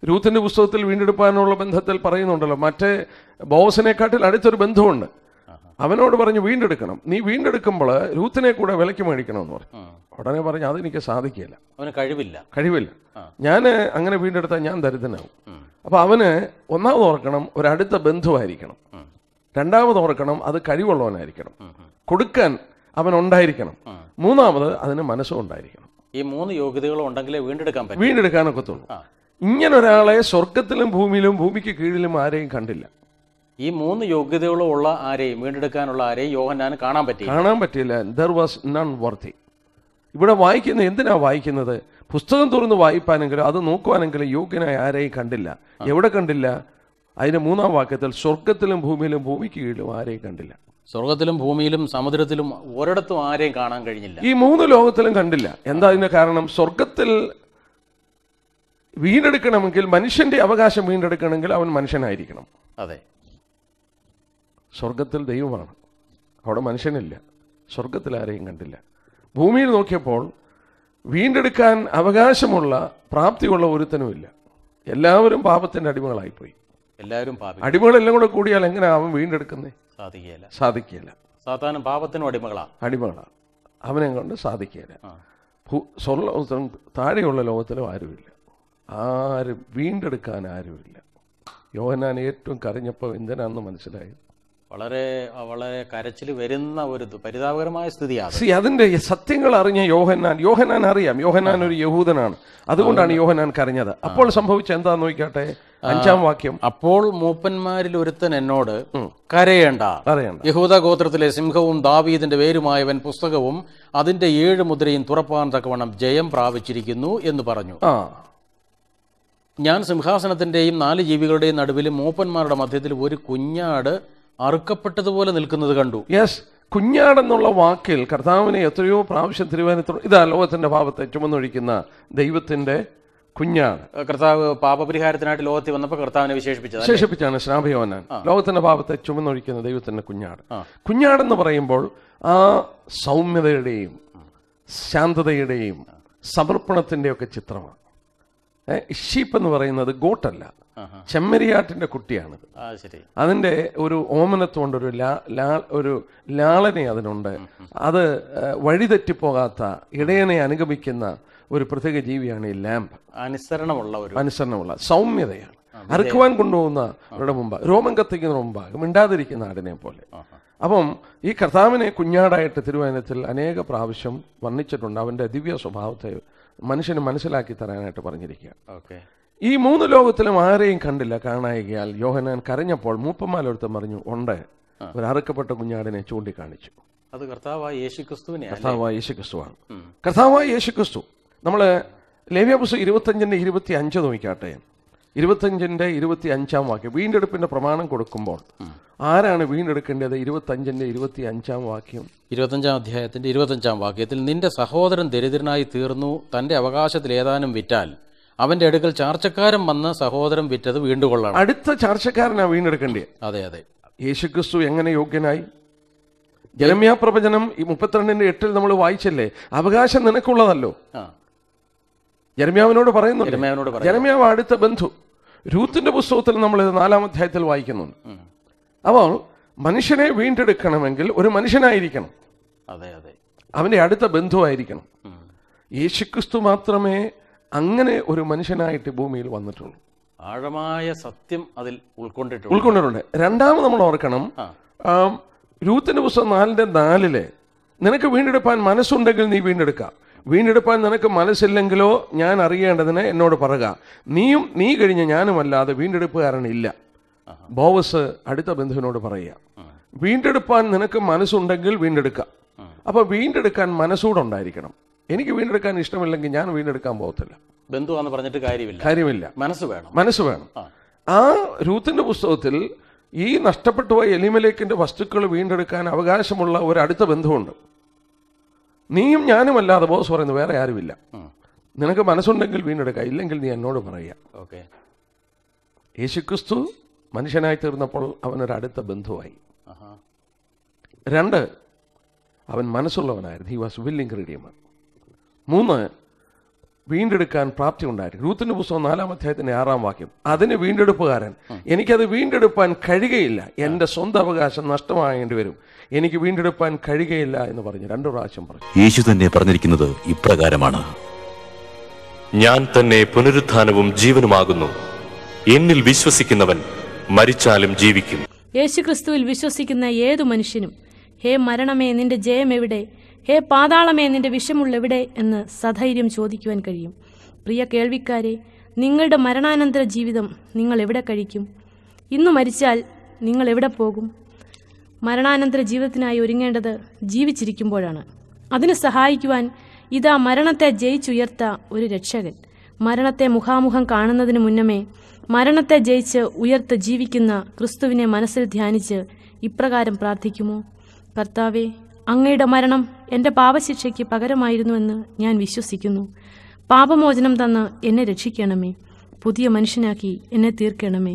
രൂത്തിന്റെ പുസ്തകത്തിൽ വീണ്ടെടുപ്പാനുള്ള ബന്ധത്തിൽ പറയുന്നുണ്ടല്ലോ മറ്റേ ബോസിനെക്കാട്ടിൽ അടുത്തൊരു ബന്ധുവുണ്ട് അവനോട് പറഞ്ഞു വീണ്ടെടുക്കണം നീ വീണ്ടെടുക്കുമ്പോൾ രൂത്തിനെ കൂടെ വിലയ്ക്ക് മേടിക്കണം എന്ന് പറഞ്ഞു ഉടനെ പറഞ്ഞു അതെനിക്ക് സാധിക്കില്ല അവന് കഴിവില്ല കഴിവില്ല ഞാൻ അങ്ങനെ വീണ്ടെടുത്താൽ ഞാൻ ദരിദ്രനാവും അപ്പൊ അവന് ഒന്നാമത് ഓർക്കണം ഒരടുത്ത ബന്ധുവായിരിക്കണം രണ്ടാമത് ഓർക്കണം അത് കഴിവുള്ളവനായിരിക്കണം കൊടുക്കാൻ അവൻ ഉണ്ടായിരിക്കണം മൂന്നാമത് അതിന് മനസ്സും ഉണ്ടായിരിക്കണം ഈ മൂന്ന് യോഗ്യതകളും ഉണ്ടെങ്കിലേ വീണ്ടെടുക്കാൻ പറ്റും വീണ്ടെടുക്കാനൊക്കത്തുള്ളൂ ഇങ്ങനെ ഒരാളെ സ്വർഗത്തിലും ഭൂമിയിലും ഭൂമിക്ക് കീഴിലും ആരെയും കണ്ടില്ല ഈ മൂന്ന് യോഗ്യതകളും ഉള്ള ആരെയും വീണ്ടെടുക്കാനുള്ള ആരെയും ഞാൻ കാണാൻ പറ്റി കാണാൻ പറ്റില്ല ദർ വാസ് നൺ വർത്തി ഇവിടെ വായിക്കുന്നത് എന്തിനാ വായിക്കുന്നത് പുസ്തകം തുറന്ന് വായിപ്പാനെങ്കിലും അത് നോക്കുവാനെങ്കിലും യോഗ്യനായ ആരെയും കണ്ടില്ല എവിടെ കണ്ടില്ല അതിന് മൂന്നാം വാക്യത്തിൽ സ്വർഗത്തിലും ഭൂമിയിലും ഭൂമിക്ക് കീഴിലും ആരെയും കണ്ടില്ല സ്വർഗത്തിലും ഭൂമിയിലും സമുദ്രത്തിലും ഒരിടത്തും ആരെയും കാണാൻ കഴിഞ്ഞില്ല ഈ മൂന്ന് ലോകത്തിലും കണ്ടില്ല എന്താ അതിന് കാരണം സ്വർഗത്തിൽ വീണ്ടെടുക്കണമെങ്കിൽ മനുഷ്യന്റെ അവകാശം വീണ്ടെടുക്കണമെങ്കിൽ അവൻ മനുഷ്യനായിരിക്കണം അതെ സ്വർഗത്തിൽ ദൈവമാണ് അവിടെ മനുഷ്യനില്ല സ്വർഗത്തിൽ ആരെയും കണ്ടില്ല ഭൂമിയിൽ നോക്കിയപ്പോൾ വീണ്ടെടുക്കാൻ അവകാശമുള്ള പ്രാപ്തിയുള്ള ഒരുത്തനുമില്ല എല്ലാവരും പാപത്തിൻ്റെ അടിമകളായിപ്പോയി എല്ലാവരും അടിമകളെല്ലാം കൂടെ കൂടിയാൽ എങ്ങനെ അവൻ വീണ്ടെടുക്കുന്നേ സാധിക്കില്ല സാധിക്കില്ല സാധാരണ പാപത്തിനും അടിമകളാണ് അടിമകളാണ് അവനെ കൊണ്ട് സാധിക്കില്ല സ്വർണ്ണ താഴെയുള്ള ലോകത്തിലും ആരുമില്ല ആരും വീണ്ടെടുക്കാൻ ആരുമില്ല യോഹനാൻ ഏറ്റവും കരഞ്ഞപ്പോൾ എന്തിനാണെന്ന് മനസ്സിലായി വളരെ വളരെ കരച്ചിൽ വരുന്ന ഒരു പരിതാപകരമായ സ്ഥിതിയാണ് സി അതിന്റെ സത്യങ്ങൾ അറിഞ്ഞ യോഹന്നാൻ യോഹന്നാൻ അറിയാം യോഹന്നാൻ ഒരു യഹൂദനാണ് അതുകൊണ്ടാണ് യോഹന്നാൻ കരഞ്ഞത് അപ്പോൾ സംഭവിച്ച എന്താ നോക്കാട്ടെ അഞ്ചാം വാക്യം അപ്പോൾ മൂപ്പന്മാരിൽ ഒരുത്തൻ എന്നോട് കരയേണ്ട യഹൂദ ഗോത്രത്തിലെ സിംഹവും ദാവീദിന്റെ വേരുമായവൻ പുസ്തകവും അതിന്റെ ഏഴ് മുദ്രയും തുറപ്പാൻ തക്കവണ്ണം ജയം പ്രാപിച്ചിരിക്കുന്നു എന്ന് പറഞ്ഞു ഞാൻ സിംഹാസനത്തിന്റെയും നാല് ജീവികളുടെയും നടുവിൽ മൂപ്പന്മാരുടെ മധ്യത്തിൽ ഒരു കുഞ്ഞാട് അറുക്കപ്പെട്ടതുപോലെ നിൽക്കുന്നത് കണ്ടു യെസ് കുഞ്ഞാടെന്നുള്ള വാക്കിൽ കർത്താവിനെ എത്രയോ പ്രാവശ്യം തിരുവനന്തപുരം ഇതാ ലോകത്തിന്റെ പാപത്തെ ചുമന്നൊഴിക്കുന്ന ദൈവത്തിന്റെ കുഞ്ഞാണ് കർത്താവ് പാപപരിഹാരത്തിനായിട്ട് ലോകത്തിൽ വന്നപ്പോൾ കർത്താവിനെ വിശേഷിപ്പിച്ചത് വിശേഷിപ്പിച്ചാണ് ശ്രാഭയോനാൻ ലോകത്തിന്റെ പാപത്തെ ചുമന്നൊഴിക്കുന്ന ദൈവത്തിന്റെ കുഞ്ഞാട് കുഞ്ഞാടെന്ന് പറയുമ്പോൾ ആ സൗമ്യതയുടെയും ശാന്തതയുടെയും സമർപ്പണത്തിൻ്റെയൊക്കെ ചിത്രമാണ് ഷീപ്പ് എന്ന് പറയുന്നത് ഗോട്ടല്ല ചെമ്മരിയാട്ടിന്റെ കുട്ടിയാണിത് അതിന്റെ ഒരു ഓമനത്തോണ്ട് ഒരു ഒരു ലാളനെ അതിനുണ്ട് അത് വഴിതെറ്റിപ്പോകാത്ത ഇടയനെ അനുഗമിക്കുന്ന ഒരു പ്രത്യേക ജീവിയാണ് ഈ ലാമ്പ് അനുസരണമുള്ള ഒരു അനുസരണമുള്ള സൗമ്യതയാണ് അറുക്കുവാൻ കൊണ്ടുപോകുന്ന അവരുടെ മുമ്പ് രോമം കത്തിക്കുന്ന മുമ്പാകും മിണ്ടാതിരിക്കുന്ന ആടിനെ പോലെ അപ്പം ഈ കർത്താവിനെ കുഞ്ഞാടായിട്ട് തിരുവനന്തപുരത്തിൽ അനേക പ്രാവശ്യം വർണ്ണിച്ചിട്ടുണ്ട് അവന്റെ ദിവ്യ സ്വഭാവത്തെ മനുഷ്യന് മനസ്സിലാക്കി തരാനായിട്ട് പറഞ്ഞിരിക്കുക ഓക്കെ ഈ മൂന്ന് ലോകത്തിലും ആരെയും കണ്ടില്ല കാണായികയാൽ യോഹനാൻ കരഞ്ഞപ്പോൾ മൂപ്പന്മാരൊരുത്തം പറഞ്ഞു ഉണ്ട് ഒരു അറുക്കപ്പെട്ട കുഞ്ഞാടിനെ ചൂണ്ടിക്കാണിച്ചു അത് കർത്താവായ യേശുക്രിസ്തുവിനെ കർത്താവായ യേശുക്രിസ്തുവാണ് കർത്താവായ യേശുക്രിസ്തു നമ്മള് ലേവ്യാപുസ് ഇരുപത്തി അഞ്ചിന്റെ ഇരുപത്തി അഞ്ച് നോക്കിക്കാട്ടെ ഇരുപത്തഞ്ചിന്റെ ഇരുപത്തി അഞ്ചാം വാക്യം വീണ്ടെടുപ്പിന്റെ പ്രമാണം കൊടുക്കുമ്പോൾ ആരാണ് വീണ്ടെടുക്കേണ്ടത് ഇരുപത്തഞ്ചിന്റെ ഇരുപത്തി അഞ്ചാം വാക്യം ഇരുപത്തഞ്ചാം അധ്യായത്തിന്റെ ഇരുപത്തഞ്ചാം വാക്യത്തിൽ നിന്റെ സഹോദരൻ ദരിദ്രനായി തീർന്നു തന്റെ അവകാശത്തിൽ ഏതാനും വിറ്റാൽ അവന്റെ അടുക്കൽ ചാർച്ചക്കാരൻ വന്ന് സഹോദരൻ വിറ്റത് വീണ്ടുകൊള്ളണം അടുത്ത ചാർച്ചക്കാരനാണ് വീണ്ടെടുക്കേണ്ടത് അതെ അതെ യേശുക്രിസ്തു എങ്ങനെ യോഗ്യനായി ജലമ്യാ പ്രവചനം ഈ മുപ്പത്തിരണ്ടിന്റെ എട്ടിൽ നമ്മൾ വായിച്ചല്ലേ അവകാശം നിനക്കുള്ളതല്ലോ ജനമ്യാവിനോട് പറയുന്നു ജനമ്യാവ് അടുത്ത ബന്ധു രൂത്തിന്റെ പുസ്തകത്തിൽ നമ്മൾ ഇത് നാലാം അധ്യായത്തിൽ വായിക്കുന്നുണ്ട് അപ്പോൾ മനുഷ്യനെ വീണ്ടെടുക്കണമെങ്കിൽ ഒരു മനുഷ്യനായിരിക്കണം അതെ അതെ അവന്റെ അടുത്ത ബന്ധുവായിരിക്കണം യേശുക്രിസ്തു മാത്രമേ അങ്ങനെ ഒരു മനുഷ്യനായിട്ട് ഭൂമിയിൽ വന്നിട്ടുള്ളൂ ആഴമായ സത്യം അതിൽ ഉൾക്കൊണ്ടിട്ടുണ്ട് ഉൾക്കൊണ്ടിട്ടുണ്ട് രണ്ടാമത് നമ്മൾ ഓർക്കണം രൂത്തിന്റെ പുസ്തകം നാലിന്റെ നാലില് നിനക്ക് വീണ്ടെടുപ്പാൻ മനസ്സുണ്ടെങ്കിൽ നീ വീണ്ടെടുക്കാം വീണ്ടെടുപ്പാൻ നിനക്ക് മനസ്സില്ലെങ്കിലോ ഞാൻ അറിയേണ്ടതിന് എന്നോട് പറയുക നീയും നീ കഴിഞ്ഞ ഞാനുമല്ലാതെ വീണ്ടെടുപ്പുകാരനില്ല ബോവസ് അടുത്ത ബന്ധുവിനോട് പറയുക വീണ്ടെടുപ്പാൻ നിനക്ക് മനസ്സുണ്ടെങ്കിൽ വീണ്ടെടുക്കാം അപ്പൊ വീണ്ടെടുക്കാൻ ഉണ്ടായിരിക്കണം എനിക്ക് വീണ്ടെടുക്കാൻ ഇഷ്ടമില്ലെങ്കിൽ ഞാൻ വീണ്ടെടുക്കാൻ പോകത്തില്ല ബന്ധുവാന്ന് പറഞ്ഞിട്ട് കാര്യമില്ല കാര്യമില്ല മനസ്സ് വേണം മനസ്സ് വേണം ആ രൂത്തിന്റെ പുസ്തകത്തിൽ ഈ നഷ്ടപ്പെട്ടു പോയ എലിമലേക്കിന്റെ വസ്തുക്കൾ വീണ്ടെടുക്കാൻ അവകാശമുള്ള ഒരു അടുത്ത ബന്ധമുണ്ട് നീയും ഞാനും അല്ലാതെ ബോസ് പറയുന്നത് വേറെ ആരുമില്ല നിനക്ക് മനസ്സുണ്ടെങ്കിൽ വീണ്ടെടുക്കുക ഇല്ലെങ്കിൽ നീ എന്നോട് പറയുക ഓക്കെ യേശുക്രിസ്തു മനുഷ്യനായി തീർന്നപ്പോൾ അവനൊരു അടുത്ത ബന്ധുവായി രണ്ട് അവൻ മനസ്സുള്ളവനായിരുന്നു ഹി വാസ് വില്ലിംഗ് റീഡിയമർ മൂന്ന് വീണ്ടെടുക്കാൻ പ്രാപ്തി ഉണ്ടായിരുന്നു രൂത്തിന്റെ പുസ്തകം നാലാം അധ്യായത്തിന്റെ ആറാം വാക്യം അതിന് വീണ്ടെടുപ്പുകാരൻ എനിക്കത് വീണ്ടെടുപ്പാൻ കഴിയുകയില്ല എൻ്റെ സ്വന്തം അവകാശം നഷ്ടമാകേണ്ടി വരും എനിക്ക് വീണ്ടെടുപ്പാൻ കഴിയുകയില്ല എന്ന് പറഞ്ഞു രണ്ടു പ്രാവശ്യം പറഞ്ഞു യേശു തന്നെ പറഞ്ഞിരിക്കുന്നത് ഇപ്രകാരമാണ് ഞാൻ തന്നെ പുനരുത്ഥാനവും ജീവനുമാകുന്നു എന്നിൽ വിശ്വസിക്കുന്നവൻ മരിച്ചാലും ജീവിക്കും യേശുക്രിസ്തുവിൽ വിശ്വസിക്കുന്ന ഏതു മനുഷ്യനും ഹേ മരണമേ നിന്റെ ജയം എവിടെ ഹേ പാതാളമേ നിന്റെ വിഷമുള്ളെവിടെ എന്ന് സധൈര്യം ചോദിക്കുവാൻ കഴിയും പ്രിയ കേൾവിക്കാരെ നിങ്ങളുടെ മരണാനന്തര ജീവിതം നിങ്ങൾ എവിടെ കഴിക്കും ഇന്ന് മരിച്ചാൽ നിങ്ങൾ എവിടെ പോകും മരണാനന്തര ജീവിതത്തിനായി ഒരുങ്ങേണ്ടത് ജീവിച്ചിരിക്കുമ്പോഴാണ് അതിന് സഹായിക്കുവാൻ ഇതാ മരണത്തെ ജയിച്ചുയർത്ത ഒരു രക്ഷകൻ മരണത്തെ മുഖാമുഖം കാണുന്നതിന് മുന്നമേ മരണത്തെ ജയിച്ച് ഉയർത്ത് ജീവിക്കുന്ന ക്രിസ്തുവിനെ മനസ്സിൽ ധ്യാനിച്ച് ഇപ്രകാരം പ്രാർത്ഥിക്കുമോ കർത്താവേ അങ്ങയുടെ മരണം എൻ്റെ പാപശിക്ഷയ്ക്ക് പകരമായിരുന്നുവെന്ന് ഞാൻ വിശ്വസിക്കുന്നു പാപമോചനം തന്ന് എന്നെ രക്ഷിക്കണമേ പുതിയ മനുഷ്യനാക്കി എന്നെ തീർക്കണമേ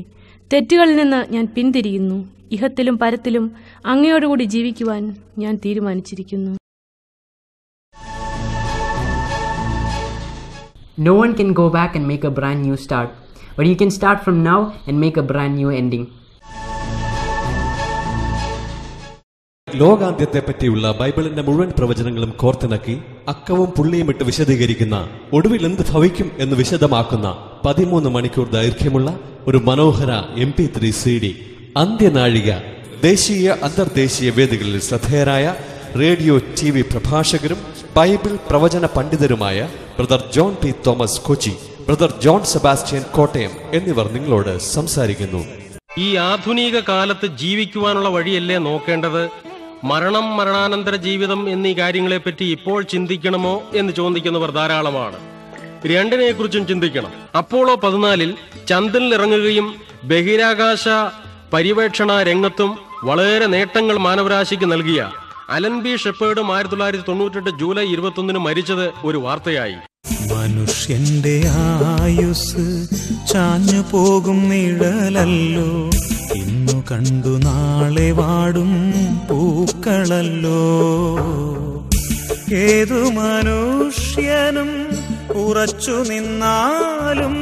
തെറ്റുകളിൽ നിന്ന് ഞാൻ പിന്തിരിയുന്നു ഇഹത്തിലും പരത്തിലും അങ്ങയോടുകൂടി ജീവിക്കുവാൻ ഞാൻ തീരുമാനിച്ചിരിക്കുന്നു No one can go back and make a brand new start, but you can start from now and make a brand new ending. പറ്റിയുള്ള ബൈബിളിന്റെ മുഴുവൻ പ്രവചനങ്ങളും കോർത്തിണക്കി അക്കവും ഇട്ട് വിശദീകരിക്കുന്ന ഒടുവിൽ എന്ത് ഭവിക്കും എന്ന് വിശദമാക്കുന്ന പതിമൂന്ന് മണിക്കൂർ ദൈർഘ്യമുള്ള ഒരു മനോഹര M P three C D അന്ത്യനാഴിക ദേശീയ അന്തർദേശീയ വേദികളിൽ ശ്രദ്ധേയരായ റേഡിയോ ടി വി പ്രഭാഷകരും ബൈബിൾ പ്രവചന പണ്ഡിതരുമായ brother John P Thomas Kochi brother John Sebastian Kottayam എന്നിവർ നിങ്ങളോട് സംസാരിക്കുന്നു ഈ ആധുനിക കാലത്ത് ജീവിക്കുവാനുള്ള വഴിയല്ലേ നോക്കേണ്ടത് മരണം മരണാനന്തര ജീവിതം എന്നീ കാര്യങ്ങളെപ്പറ്റി ഇപ്പോൾ ചിന്തിക്കണമോ എന്ന് ചോദിക്കുന്നവർ ധാരാളമാണ് കുറിച്ചും ചിന്തിക്കണം അപ്പോളോ പതിനാലിൽ ചന്ദ്രനിൽ ഇറങ്ങുകയും ബഹിരാകാശ പരിവേക്ഷണ രംഗത്തും വളരെ നേട്ടങ്ങൾ മാനവരാശിക്ക് നൽകിയ അലൻ ബി ഷെപ്പേർഡ് ആയിരത്തി തൊള്ളായിരത്തി തൊണ്ണൂറ്റെട്ട് ജൂലൈ ഇരുപത്തൊന്നിന് മരിച്ചത് ഒരു വാർത്തയായി മനുഷ്യന്റെ ആയുസ് ചാഞ്ഞു പോകും നിഴലല്ലോ ഇന്നു കണ്ടു നാളെ വാടും പൂക്കളല്ലോ ഏതു മനുഷ്യനും ഉറച്ചു നിന്നാലും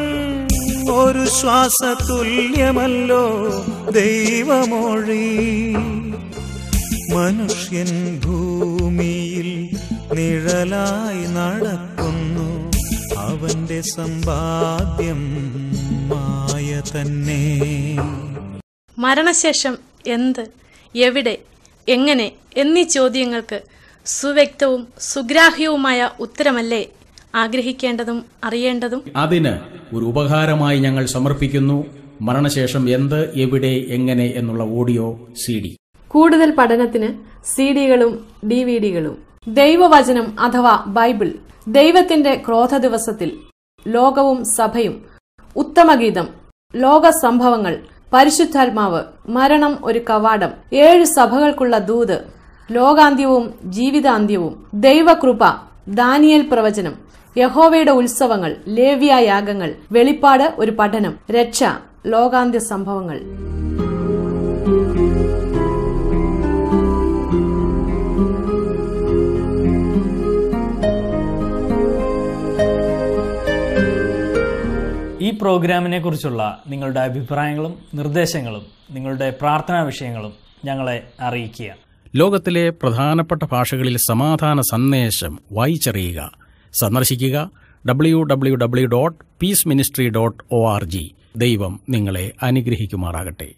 ഒരു ശ്വാസതുല്യമല്ലോ ദൈവമൊഴി മനുഷ്യൻ ഭൂമിയിൽ നിഴലായി നടക്കുന്നു അവന്റെ സമ്പാദ്യം മായ തന്നെ മരണശേഷം എന്ത് എവിടെ എങ്ങനെ എന്നീ ചോദ്യങ്ങൾക്ക് സുവ്യക്തവും സുഗ്രാഹ്യവുമായ ഉത്തരമല്ലേ ആഗ്രഹിക്കേണ്ടതും അറിയേണ്ടതും അതിന് ഒരു ഉപകാരമായി ഞങ്ങൾ സമർപ്പിക്കുന്നു മരണശേഷം എന്ത് എവിടെ എങ്ങനെ എന്നുള്ള ഓഡിയോ സി ഡി കൂടുതൽ പഠനത്തിന് സി ഡികളും ഡി വി ഡികളും ദൈവവചനം അഥവാ ബൈബിൾ ദൈവത്തിന്റെ ക്രോധ ദിവസത്തിൽ ലോകവും സഭയും ഉത്തമഗീതം ലോക സംഭവങ്ങൾ പരിശുദ്ധാത്മാവ് മരണം ഒരു കവാടം ഏഴ് സഭകൾക്കുള്ള ദൂത് ലോകാന്ത്യവും ജീവിതാന്ത്യവും ദൈവകൃപ ദാനിയൽ പ്രവചനം യഹോവയുടെ ഉത്സവങ്ങൾ ലേവ്യ യാഗങ്ങൾ വെളിപ്പാട് ഒരു പഠനം രക്ഷ ലോകാന്ത്യ സംഭവങ്ങൾ പ്രോഗ്രാമിനെ കുറിച്ചുള്ള നിങ്ങളുടെ അഭിപ്രായങ്ങളും നിർദ്ദേശങ്ങളും നിങ്ങളുടെ പ്രാർത്ഥനാ വിഷയങ്ങളും ഞങ്ങളെ അറിയിക്കുക ലോകത്തിലെ പ്രധാനപ്പെട്ട ഭാഷകളിൽ സമാധാന സന്ദേശം വായിച്ചറിയുക സന്ദർശിക്കുക W W W dot peace ministry dot O R G ദൈവം നിങ്ങളെ അനുഗ്രഹിക്കുമാറാകട്ടെ